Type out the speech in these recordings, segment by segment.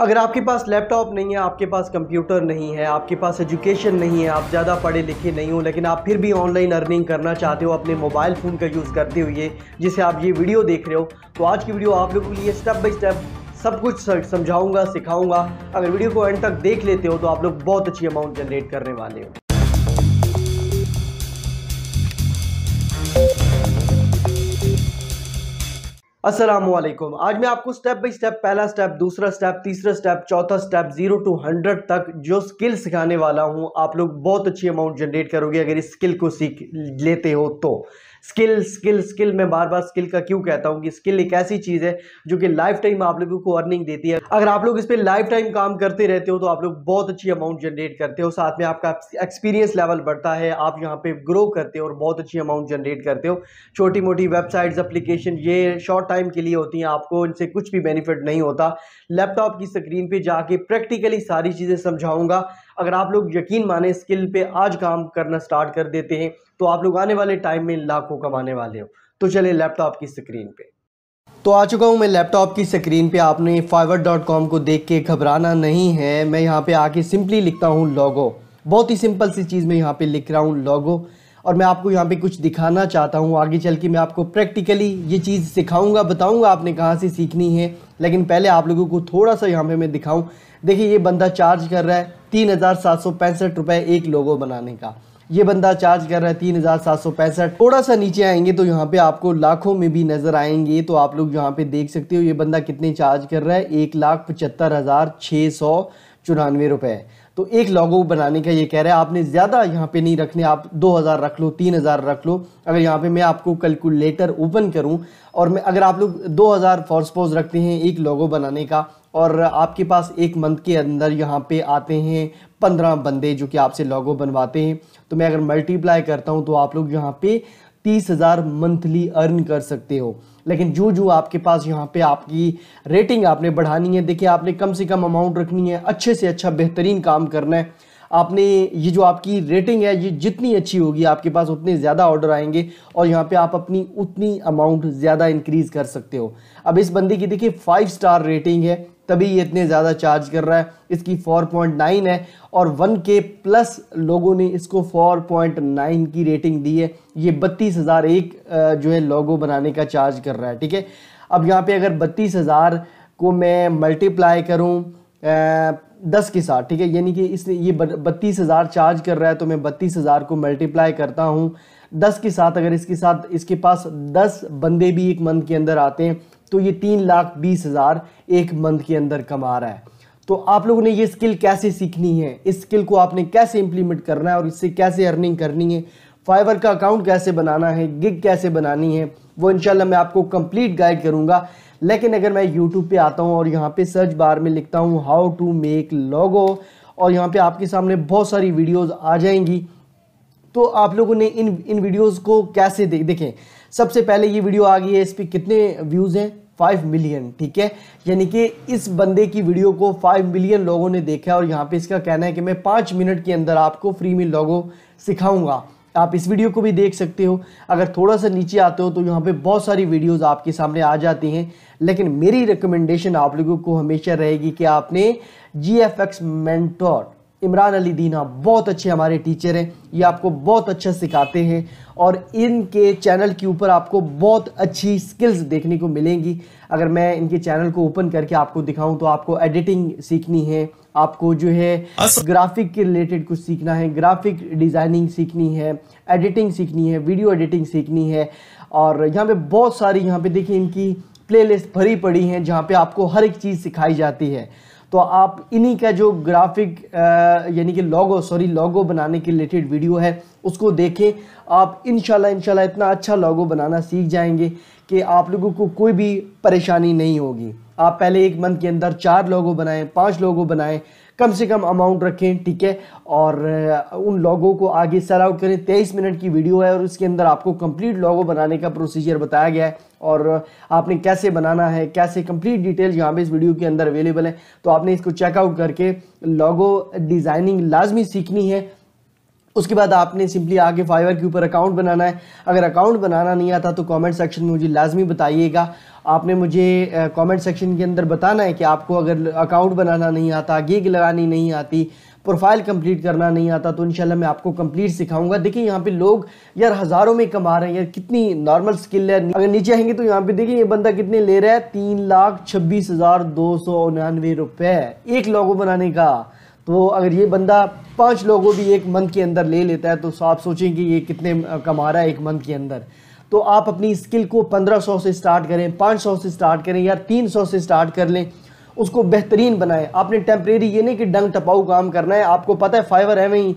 अगर आपके पास लैपटॉप नहीं है आपके पास कंप्यूटर नहीं है आपके पास एजुकेशन नहीं है आप ज़्यादा पढ़े लिखे नहीं हो लेकिन आप फिर भी ऑनलाइन अर्निंग करना चाहते हो अपने मोबाइल फ़ोन का यूज़ करते हुए जिसे आप ये वीडियो देख रहे हो तो आज की वीडियो आप लोगों के लिए स्टेप बाई स्टेप सब कुछ समझाऊंगा सिखाऊंगा अगर वीडियो को एंड तक देख लेते हो तो आप लोग बहुत अच्छी अमाउंट जनरेट करने वाले हो असलम आज मैं आपको स्टेप बाई स्टेप पहला स्टेप दूसरा स्टेप तीसरा स्टेप चौथा स्टेप जीरो टू हंड्रेड तक जो स्किल सिखाने वाला हूँ आप लोग बहुत अच्छी अमाउंट जनरेट करोगे अगर इस स्किल को सीख लेते हो तो स्किल स्किल स्किल मैं बार बार स्किल का क्यों कहता हूँ कि स्किल एक ऐसी चीज़ है जो कि लाइफ टाइम आप लोगों को अर्निंग देती है अगर आप लोग इस पर लाइफ टाइम काम करते रहते हो तो आप लोग बहुत अच्छी अमाउंट जनरेट करते हो साथ में आपका एक्सपीरियंस लेवल बढ़ता है आप यहाँ पे ग्रो करते हो और बहुत अच्छी अमाउंट जनरेट करते हो छोटी मोटी वेबसाइट्स अप्लीकेशन ये शॉर्ट टाइम के लिए होती हैं आपको इनसे कुछ भी बेनिफिट नहीं होता लैपटॉप की स्क्रीन पर जाके प्रैक्टिकली सारी चीज़ें समझाऊँगा अगर आप लोग यकीन माने स्किल पे आज काम करना स्टार्ट कर देते हैं तो आप लोग आने वाले टाइम में लाखों कमाने वाले हो तो चले लैपटॉप की स्क्रीन पे तो आ चुका हूँ मैं लैपटॉप की स्क्रीन पे आपने फाइवर डॉट कॉम को देख के घबराना नहीं है मैं यहाँ पे आके सिंपली लिखता हूँ लॉगो बहुत ही सिंपल सी चीज़ मैं यहाँ पे लिख रहा हूँ लॉगो और मैं आपको यहाँ पे कुछ दिखाना चाहता हूँ आगे चल के मैं आपको प्रैक्टिकली ये चीज़ सिखाऊंगा बताऊंगा आपने कहाँ से सीखनी है लेकिन पहले आप लोगों को थोड़ा सा यहाँ पे मैं दिखाऊँ देखिए ये बंदा चार्ज कर रहा है तीन हज़ार सात सौ पैंसठ रुपये एक लोगो बनाने का ये बंदा चार्ज कर रहा है तीन हज़ार सात सौ पैंसठ थोड़ा सा नीचे आएंगे तो यहाँ पे आपको लाखों में भी नज़र आएंगे तो आप लोग यहाँ पे देख सकते हो ये बंदा कितने चार्ज कर रहा है एक लाख पचहत्तर हज़ार छः सौ चौरानवे रुपये तो एक लॉगो बनाने का ये कह रहा है आपने ज़्यादा यहाँ पे नहीं रखने आप 2000 रख लो 3000 रख लो अगर यहाँ पे मैं आपको कैलकुलेटर ओपन करूँ और मैं अगर आप लोग 2000 हज़ार फॉर्सपोज रखते हैं एक लॉगो बनाने का और आपके पास एक मंथ के अंदर यहाँ पे आते हैं पंद्रह बंदे जो कि आपसे लॉगो बनवाते हैं तो मैं अगर मल्टीप्लाई करता हूँ तो आप लोग यहाँ पे तीस हज़ार मंथली अर्न कर सकते हो लेकिन जो जो आपके पास यहाँ पे आपकी रेटिंग आपने बढ़ानी है देखिए आपने कम से कम अमाउंट रखनी है अच्छे से अच्छा बेहतरीन काम करना है आपने ये जो आपकी रेटिंग है ये जितनी अच्छी होगी आपके पास उतने ज़्यादा ऑर्डर आएंगे और यहाँ पे आप अपनी उतनी अमाउंट ज़्यादा इंक्रीज़ कर सकते हो अब इस बंदे की देखिए फाइव स्टार रेटिंग है तभी ये इतने ज़्यादा चार्ज कर रहा है इसकी 4.9 है और के प्लस लोगों ने इसको 4.9 की रेटिंग दी है ये बत्तीस हज़ार एक जो है लोगो बनाने का चार्ज कर रहा है ठीक है अब यहाँ पे अगर बत्तीस हज़ार को मैं मल्टीप्लाई करूँ दस के साथ ठीक है यानी कि इसने ये बत्तीस हज़ार चार्ज कर रहा है तो मैं बत्तीस हज़ार को मल्टीप्लाई करता हूँ दस के साथ अगर इसके साथ इसके पास दस बंदे भी एक मंथ के अंदर आते हैं तो ये तीन लाख बीस हज़ार एक मंथ के अंदर कमा रहा है तो आप लोगों ने ये स्किल कैसे सीखनी है इस स्किल को आपने कैसे इंप्लीमेंट करना है और इससे कैसे अर्निंग करनी है फाइवर का अकाउंट कैसे बनाना है गिग कैसे बनानी है वो इनशाला मैं आपको कंप्लीट गाइड करूँगा लेकिन अगर मैं यूट्यूब पे आता हूँ और यहाँ पे सर्च बार में लिखता हूँ हाउ टू मेक लोगो और यहाँ पे आपके सामने बहुत सारी वीडियोस आ जाएंगी तो आप लोगों ने इन इन वीडियोस को कैसे दे, देखें सबसे पहले ये वीडियो आ गई है इस पर कितने व्यूज़ हैं फाइव मिलियन ठीक है यानी कि इस बंदे की वीडियो को फाइव मिलियन लोगों ने देखा और यहाँ पे इसका कहना है कि मैं पाँच मिनट के अंदर आपको फ्री में लोगो सिखाऊंगा आप इस वीडियो को भी देख सकते हो अगर थोड़ा सा नीचे आते हो तो यहाँ पे बहुत सारी वीडियोस आपके सामने आ जाती हैं लेकिन मेरी रिकमेंडेशन आप लोगों को हमेशा रहेगी कि आपने G F X mentor Imran Ali दीना बहुत अच्छे हमारे टीचर हैं ये आपको बहुत अच्छा सिखाते हैं और इनके चैनल के ऊपर आपको बहुत अच्छी स्किल्स देखने को मिलेंगी अगर मैं इनके चैनल को ओपन करके आपको दिखाऊं तो आपको एडिटिंग सीखनी है आपको जो है ग्राफिक के रिलेटेड कुछ सीखना है ग्राफिक डिज़ाइनिंग सीखनी है एडिटिंग सीखनी है वीडियो एडिटिंग सीखनी है और यहाँ पे बहुत सारी यहाँ पे देखिए इनकी प्लेलिस्ट भरी पड़ी हैं जहाँ पे आपको हर एक चीज़ सिखाई जाती है तो आप इन्हीं का जो ग्राफिक यानी कि लॉगो सॉरी लॉगो बनाने के रिलेटेड वीडियो है उसको देखें आप इन इनशाला इतना अच्छा लॉगो बनाना सीख जाएंगे कि आप लोगों को कोई भी परेशानी नहीं होगी आप पहले एक मंथ के अंदर चार लोगों बनाएं पांच लोगों बनाएं कम से कम अमाउंट रखें ठीक है और उन लोगों को आगे सेल आउट करें तेईस मिनट की वीडियो है और उसके अंदर आपको कंप्लीट लोगों बनाने का प्रोसीजर बताया गया है और आपने कैसे बनाना है कैसे कंप्लीट डिटेल यहाँ पे इस वीडियो के अंदर अवेलेबल है तो आपने इसको चेकआउट करके लोगो डिज़ाइनिंग लाजमी सीखनी है उसके बाद आपने सिंपली आगे फाइवर के ऊपर अकाउंट बनाना है अगर अकाउंट बनाना नहीं आता तो कमेंट सेक्शन में मुझे लाजमी बताइएगा आपने मुझे कमेंट सेक्शन के अंदर बताना है कि आपको अगर अकाउंट बनाना नहीं आता गिग लगानी नहीं आती प्रोफाइल कंप्लीट करना नहीं आता तो इंशाल्लाह मैं आपको कंप्लीट सिखाऊंगा देखिए यहाँ पे लोग यार हज़ारों में कमा रहे हैं यार कितनी नॉर्मल स्किल है अगर नीचे आएंगे तो यहाँ पे देखिए ये बंदा कितने ले रहा है तीन लाख छब्बीस हज़ार दो सौ उनानवे रुपये एक लोगो बनाने का तो अगर ये बंदा पाँच लोगों भी एक मंथ के अंदर ले लेता है तो आप सोचें कि ये कितने कमा रहा है एक मंथ के अंदर तो आप अपनी स्किल को 1500 से स्टार्ट करें 500 से स्टार्ट करें या 300 से स्टार्ट कर लें उसको बेहतरीन बनाएं आपने टेम्परेरी ये नहीं कि डंग टपाऊ काम करना है आपको पता है फाइवर एवं ही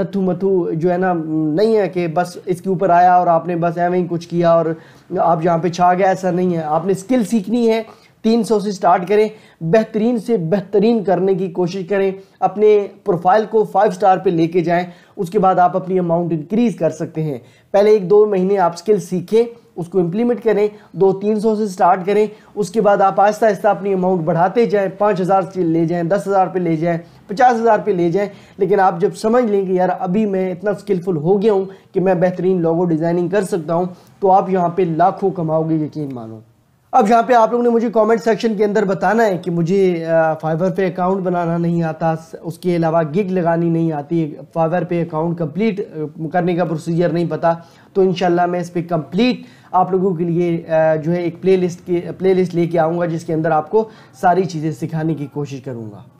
नथु मथु जो है ना नहीं है कि बस इसके ऊपर आया और आपने बस एवं ही कुछ किया और आप जहाँ पे छा गया ऐसा नहीं है आपने स्किल सीखनी है 300 से स्टार्ट करें बेहतरीन से बेहतरीन करने की कोशिश करें अपने प्रोफाइल को फाइव स्टार पे लेके जाएं उसके बाद आप अपनी अमाउंट इंक्रीज़ कर सकते हैं पहले एक दो महीने आप स्किल सीखें उसको इम्प्लीमेंट करें दो तीन सौ से स्टार्ट करें उसके बाद आप आहिस्ता आहिस्ता अपनी अमाउंट बढ़ाते जाएँ पाँच हज़ार से ले जाएँ दस हज़ार पे ले जाएँ पचास हज़ार पे ले जाएँ लेकिन आप जब समझ लें कि यार अभी मैं इतना स्किलफुल हो गया हूँ कि मैं बेहतरीन लोगो डिज़ाइनिंग कर सकता हूँ तो आप यहाँ पर लाखों कमाओगे यकीन मानो अब यहाँ पे आप लोगों ने मुझे कमेंट सेक्शन के अंदर बताना है कि मुझे फाइवर पे अकाउंट बनाना नहीं आता उसके अलावा गिग लगानी नहीं आती फाइवर पे अकाउंट कंप्लीट करने का प्रोसीजर नहीं पता तो इनशाला मैं इस पर कम्प्लीट आप लोगों के लिए जो है एक प्लेलिस्ट के प्लेलिस्ट लेके आऊँगा जिसके अंदर आपको सारी चीज़ें सिखाने की कोशिश करूँगा